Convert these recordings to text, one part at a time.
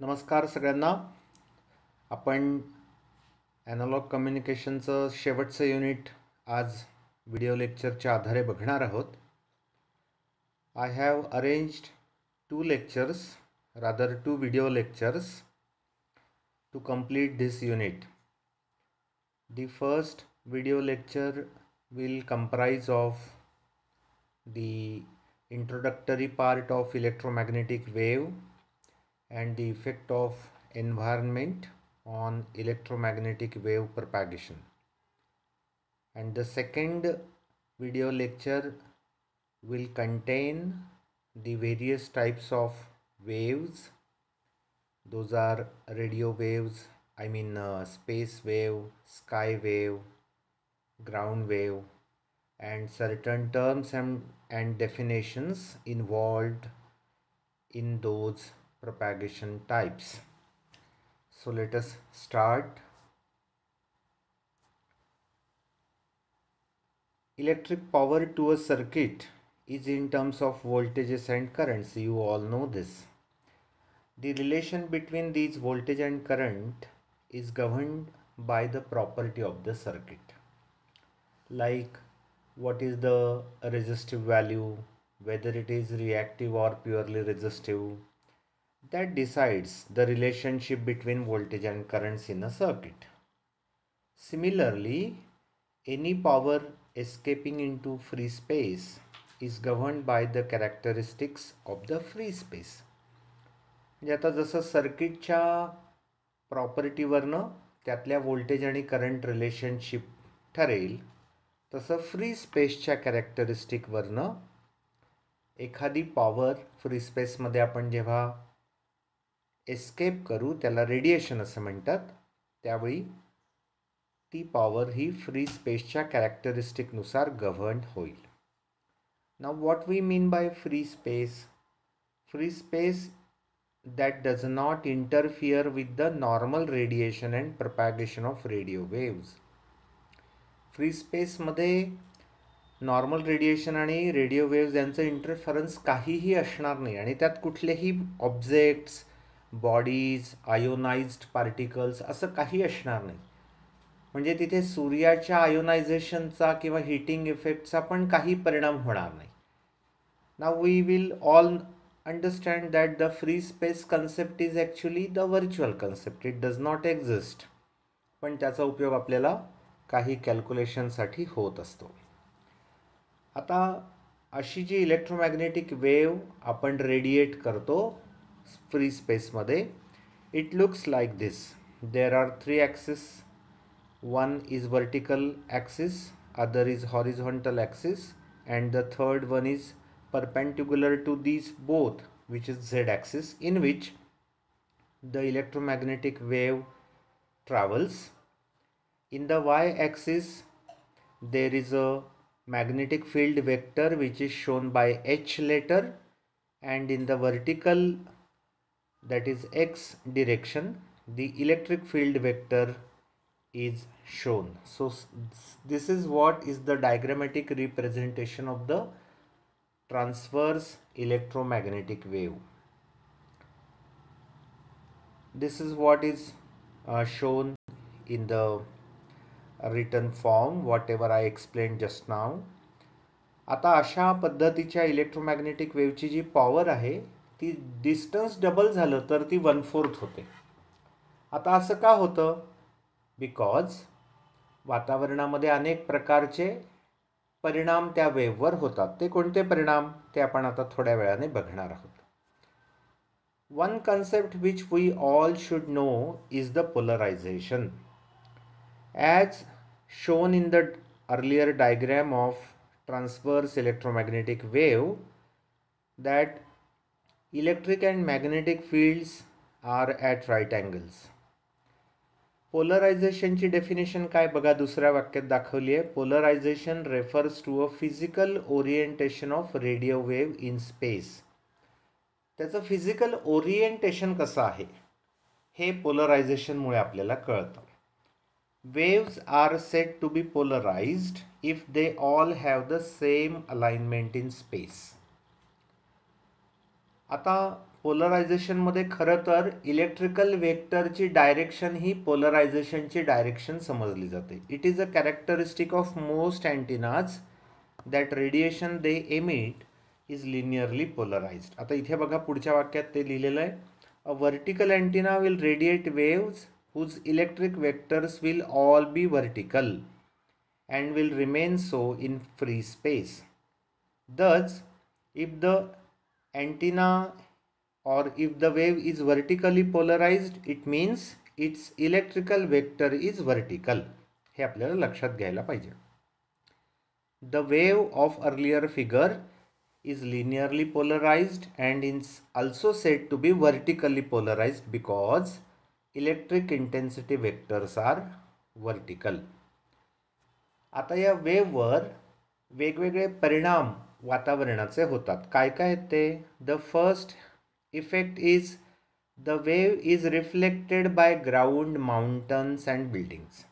नमस्कार सगळ्यांना आपण ॲनॉलॉग कम्युनिकेशनचं शेवटचं युनिट आज व्हिडिओ लेक्चरच्या आधारे बघणार आहोत I have arranged two lectures rather two video lectures to complete this unit the first video lecture will comprise of the introductory part of electromagnetic wave and the effect of environment on electromagnetic wave propagation. And the second video lecture will contain the various types of waves. Those are radio waves, I mean uh, space wave, sky wave, ground wave and certain terms and, and definitions involved in those propagation types. So let us start. Electric power to a circuit is in terms of voltages and currents. You all know this. The relation between these voltage and current is governed by the property of the circuit. Like what is the resistive value, whether it is reactive or purely resistive, that decides the relationship between voltage and currents in a circuit. Similarly, any power escaping into free space is governed by the characteristics of the free space. म्हणजे आता जसं सर्किटच्या प्रॉपर्टीवरनं त्यातल्या voltage आणि current relationship ठरेल तसं free स्पेसच्या कॅरेक्टरिस्टिकवरनं एखादी पॉवर फ्री स्पेसमध्ये आपण जेव्हा एस्केप करू त्याला रेडिएशन असं म्हणतात त्यावेळी ती पॉवर ही फ्री स्पेसच्या कॅरेक्टरिस्टिकनुसार गव्हर्न होईल ना what we mean by free space free space that does not interfere with the normal radiation and propagation of radio waves free स्पेसमध्ये नॉर्मल रेडिएशन आणि रेडिओ वेव्ज यांचं इंटरफरन्स काहीही असणार नाही आणि त्यात कुठलेही ऑब्जेक्ट्स बॉडीज आयोनाइज्ड पार्टिकल्स असं काही असणार नाही म्हणजे तिथे सूर्याच्या आयोनायझेशनचा किंवा हिटिंग इफेक्टचा पण काही परिणाम होणार नाही ना we will all understand that the free space concept is actually the virtual concept it does not exist पण त्याचा उपयोग आपल्याला काही कॅल्क्युलेशनसाठी होत असतो आता अशी जी इलेक्ट्रोमॅग्नेटिक वेव आपण रेडिएट करतो Free space mode. It looks like this. There are three axes. One is vertical axis, other is horizontal axis and the third one is perpendicular to these both which is z axis in which the electromagnetic wave travels in the y axis there is a magnetic field vector which is shown by h letter and in the vertical that is x direction the electric field vector is shown. So this is what is the diagrammatic representation of the transverse electromagnetic wave. This is what is uh, shown in the written form whatever I explained just now. आता अशा पद्धतीच्या electromagnetic वेव्हची जी power आहे ती distance double झालं तर ती one fourth होते आता असं का होतं बिकॉज वातावरणामध्ये अनेक प्रकारचे परिणाम त्या वेववर होतात ते कोणते परिणाम ते आपण आता थोड्या वेळाने बघणार आहोत one concept which we all should know is the polarisation as shown in the earlier diagram of transverse electromagnetic wave that electric and magnetic fields are at right angles पोलरायझेशनची डेफिनेशन काय बघा दुसऱ्या वाक्यात दाखवली आहे polarisation refers to a physical orientation of radio wave in space त्याचं physical orientation कसं आहे हे पोलरायझेशनमुळे आपल्याला कळतं waves are set to be polarised if they all have the same alignment in space आता पोलरायझेशनमध्ये खरं तर इलेक्ट्रिकल वेक्टरची डायरेक्शन ही पोलरायझेशनची डायरेक्शन समजली जाते it is a characteristic of most antennas that radiation they emit is linearly polarised आता इथे बघा पुढच्या वाक्यात ते लिहिलेलं आहे a vertical antenna will radiate waves whose electric vectors will all be vertical and will remain so in free space thus if the antenna or if the wave is vertically polarise it means its electrical vector is vertical हे आपल्याला लक्षात घ्यायला पाहिजे the wave of earlier figure is linearly polarised and is also set to be vertically polarise because electric intensity vectors are vertical आता या वेववर वेगवेगळे परिणाम वातावरणाचे होतात काय काय ते the first effect is the wave is reflected by ground mountains and buildings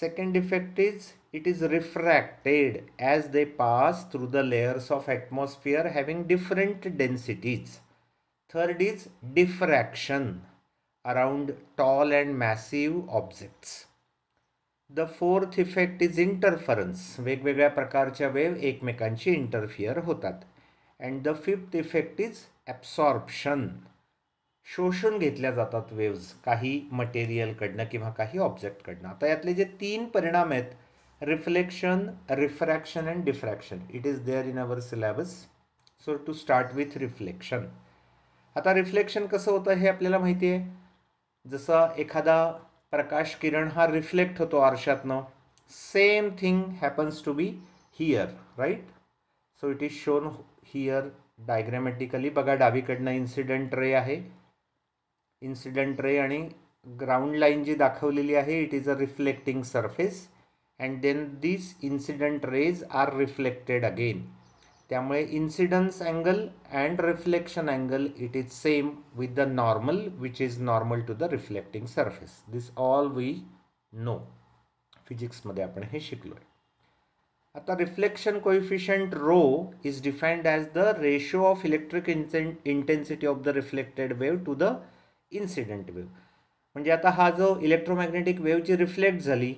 second effect is it is refracted as they pass through the layers of atmosphere having different densities third is diffraction around tall and massive objects the fourth effect is interference वेगवेगळ्या प्रकारच्या wave एकमेकांशी interfere होतात and the fifth effect is absorption शोषून घेतल्या जातात waves काही मटेरियलकडनं किंवा काही ऑब्जेक्टकडनं आता यातले जे तीन परिणाम आहेत reflection refraction and diffraction it is there in our syllabus so to start with reflection आता रिफ्लेक्शन कसं होतं हे आपल्याला माहिती आहे जसं एखादा प्रकाश किरण हा रिफ्लेक्ट होतो आरशातनं same thing happens to be here right so it is shown here diagrammatically बघा डावीकडनं इन्सिडेंट रे आहे इन्सिडेंट रे आणि ग्राउंड लाईन जी दाखवलेली आहे it is a reflecting surface and then this incident rays are reflected again त्यामुळे incidence angle and reflection angle it is same with the normal which is normal to the reflecting surface this all we know फिजिक्समध्ये आपण हे शिकलो आहे आता reflection coefficient rho is defined as the ratio of electric इन्सें intensity of the reflected wave to the incident wave म्हणजे आता हा जो इलेक्ट्रोमॅग्नेटिक वेव्हची रिफ्लेक्ट झाली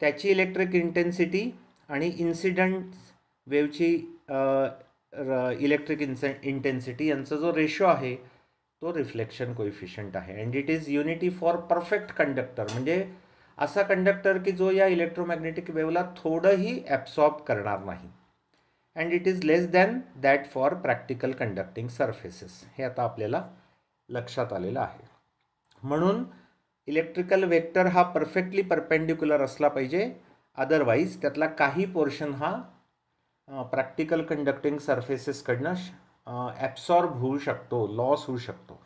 त्याची इलेक्ट्रिक इंटेन्सिटी आणि इन्सिडंट वेवची इलेक्ट्रिक इन्से इंटेन्सिटी यांचा जो रेशो आहे तो रिफ्लेक्शन कोइफिशियंट आहे and it is unity for perfect conductor म्हणजे असा कंडक्टर की जो या इलेक्ट्रोमॅग्नेटिक वेवला थोडंही ॲब्सॉर्ब करणार नाही and it is less than that for practical conducting surfaces हे आता आपल्याला लक्षात आलेलं आहे म्हणून इलेक्ट्रिकल वेक्टर हा परफेक्टली परपेंडिक्युलर असला पाहिजे अदरवाईज त्यातला काही पोर्शन हा प्रॅक्टिकल कंडक्टिंग सर्फेसेसकडनं ॲब्सॉर्ब होऊ शकतो लॉस होऊ शकतो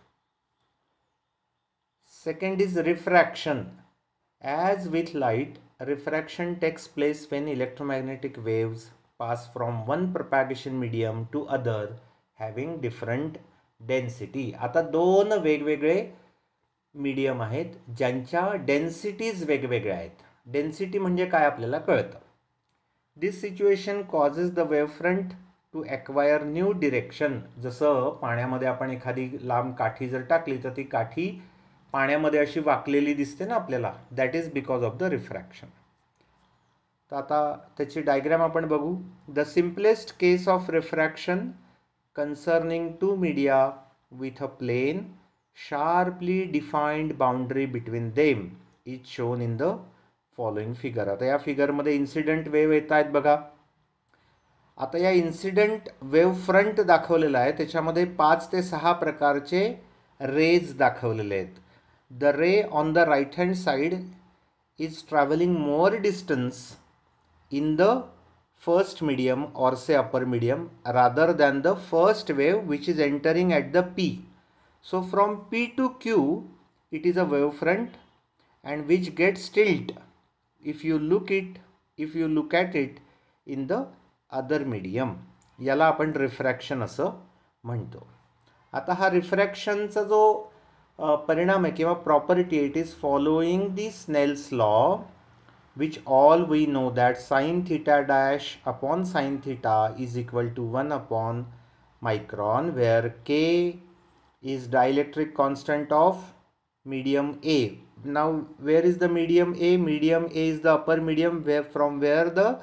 second is refraction as with light refraction takes place when electromagnetic waves pass from one propagation medium to other having different density आता दोन वेगवेगळे मीडियम आहेत ज्यांच्या डेन्सिटीज वेगवेगळ्या आहेत डेन्सिटी म्हणजे काय आपल्याला कळतं this situation causes the front to acquire new direction जसं पाण्यामध्ये आपण एखादी लांब काठी जर टाकली तर ती काठी पाण्यामध्ये अशी वाकलेली दिसते ना आपल्याला that is because of the refraction तर आता त्याची डायग्रॅम आपण बघू the simplest case of refraction concerning two media with a plane sharply defined boundary between them is shown in the following figure आता या फिगरमध्ये इन्सिडेंट वेव्ह येत आहेत बघा आता या इन्सिडेंट वेव्ह फ्रंट दाखवलेला आहे त्याच्यामध्ये पाच ते सहा प्रकारचे रेज दाखवलेले आहेत the ray on the right hand side is travelling more distance in the first medium or say upper medium rather than the first wave which is entering at the P so from P to Q it is a wave front and which get tilt if you look it if you look at it in the other medium याला आपण refraction असं म्हणतो आता हा रिफ्रॅक्शनचा जो परिणाम आहे किंवा property it is following the Snell's law which all we know that sine theta dash upon sine theta is equal to one upon micron where k is dielectric constant of medium a now where is the medium a medium a is the upper medium where from where the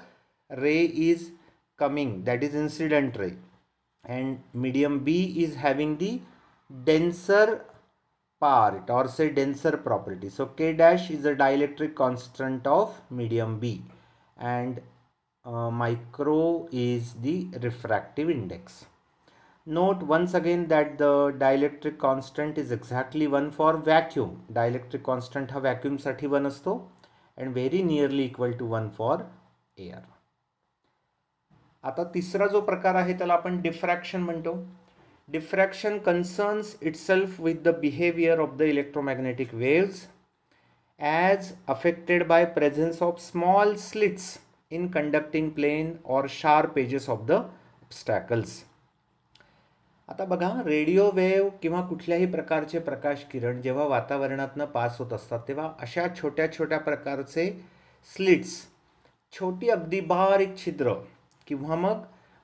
ray is coming that is incident ray and medium b is having the denser part or say denser property so k dash is the dielectric constant of medium b and uh, micro is the refractive index note once again that the dielectric constant is exactly one for vacuum dielectric constant ha vacuum is sathi one asto and very nearly equal to one for air आता तिसरा जो प्रकार आहे त्याला आपण diffraction म्हणतो diffraction concerns itself with the behaviour of the electromagnetic waves as affected by presence of small slits in conducting plane or sharp edges of the obstacles आता बघा रेडिओ वेव्ह किंवा कुठल्याही प्रकारचे प्रकाश किरण जेव्हा वातावरणातनं पास होत असतात तेव्हा अशा छोट्या छोट्या प्रकारचे स्लिट्स छोटी अगदी बारीक छिद्र किंवा मग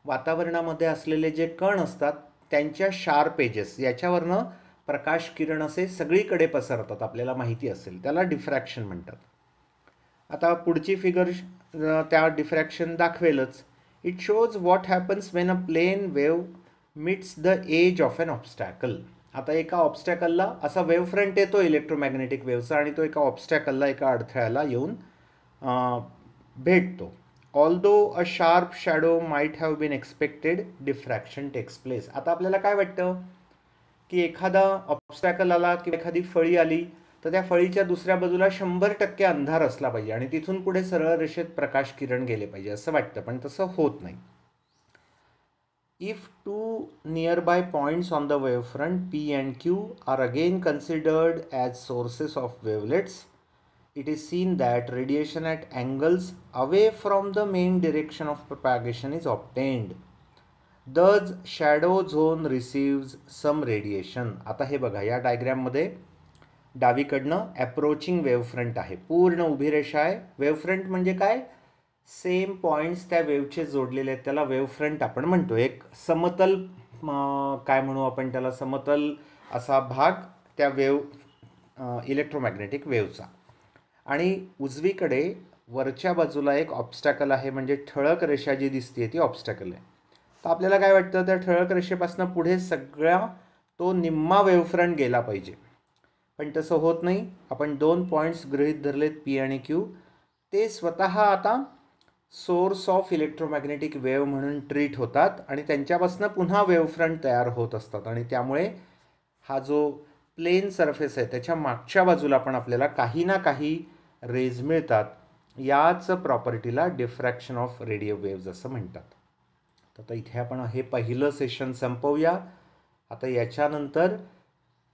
वातावरणामध्ये असलेले जे कण असतात त्यांच्या शार्प एजेस याच्यावरनं प्रकाश किरण असे सगळीकडे पसरतात आपल्याला माहिती असेल त्याला डिफ्रॅक्शन म्हणतात आता पुढची फिगर त्या डिफ्रॅक्शन दाखवेलच it shows what happens when a plane wave meets the edge of an obstacle आता एका ऑब्स्टॅकलला असा वेव्ह फ्रंट येतो इलेक्ट्रोमॅग्नेटिक वेव्हचा आणि तो एका ऑब्स्टॅकलला एका अडथळ्याला येऊन भेटतो although a sharp shadow might have been expected diffraction takes place आता आपल्याला काय वाटतं की एखादा ऑब्स्टॅकल आला किंवा एखादी फळी आली तर त्या फळीच्या दुसऱ्या बाजूला शंभर टक्के अंधार असला पाहिजे आणि तिथून पुढे सरळ रेषेत प्रकाश किरण गेले पाहिजे असं वाटतं पण तसं होत नाही If two nearby points on the wavefront P and Q are again considered as sources of wavelets, it is seen that radiation at angles away from the main direction of propagation is obtained. Thus, shadow zone receives some radiation. आता हे बघा या डायग्रॅममध्ये डावीकडनं approaching front आहे पूर्ण उभी रेषा आहे front म्हणजे काय सेम पॉईंट्स त्या वेवचे जोडलेले आहेत त्याला वेव फ्रंट आपण म्हणतो एक समतल काय म्हणू आपण त्याला समतल असा भाग त्या वेव इलेक्ट्रोमॅग्नेटिक वेवचा आणि उजवीकडे वरच्या बाजूला एक ऑब्स्टॅकल आहे म्हणजे ठळक रेषा जी दिसते ती ऑब्स्टॅकल आहे तर आपल्याला काय वाटतं त्या ठळक रेषेपासून पुढे सगळ्या तो निम्मा वेव्हफ्रंट गेला पाहिजे पण तसं होत नाही आपण दोन पॉईंट्स गृहीत धरलेत पी आणि क्यू ते स्वतः आता सोर्स ऑफ इलेक्ट्रोमॅग्नेटिक वेव्ह म्हणून ट्रीट होतात आणि त्यांच्यापासून पुन्हा वेव्हफ्रंट तयार होत असतात आणि त्यामुळे हा जो प्लेन सरफेस आहे त्याच्या मागच्या बाजूला पण आपल्याला काही ना काही रेज मिळतात याच प्रॉपर्टीला डिफ्रॅक्शन ऑफ रेडिओ वेव्ज असं म्हणतात तर आता इथे आपण हे पहिलं सेशन संपवूया आता याच्यानंतर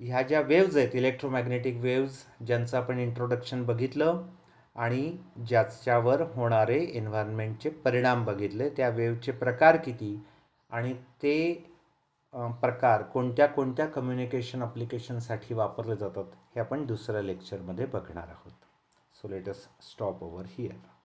ह्या ज्या वेव्ज आहेत इलेक्ट्रोमॅग्नेटिक वेव्ज ज्यांचं आपण इंट्रोडक्शन बघितलं आणि ज्याच्यावर होणारे एन्व्हायरमेंटचे परिणाम बघितले त्या वेवचे प्रकार किती आणि ते प्रकार कोणत्या कोणत्या कम्युनिकेशन अप्लिकेशनसाठी वापरले जातात हे आपण दुसऱ्या लेक्चरमध्ये बघणार आहोत so let us stop over here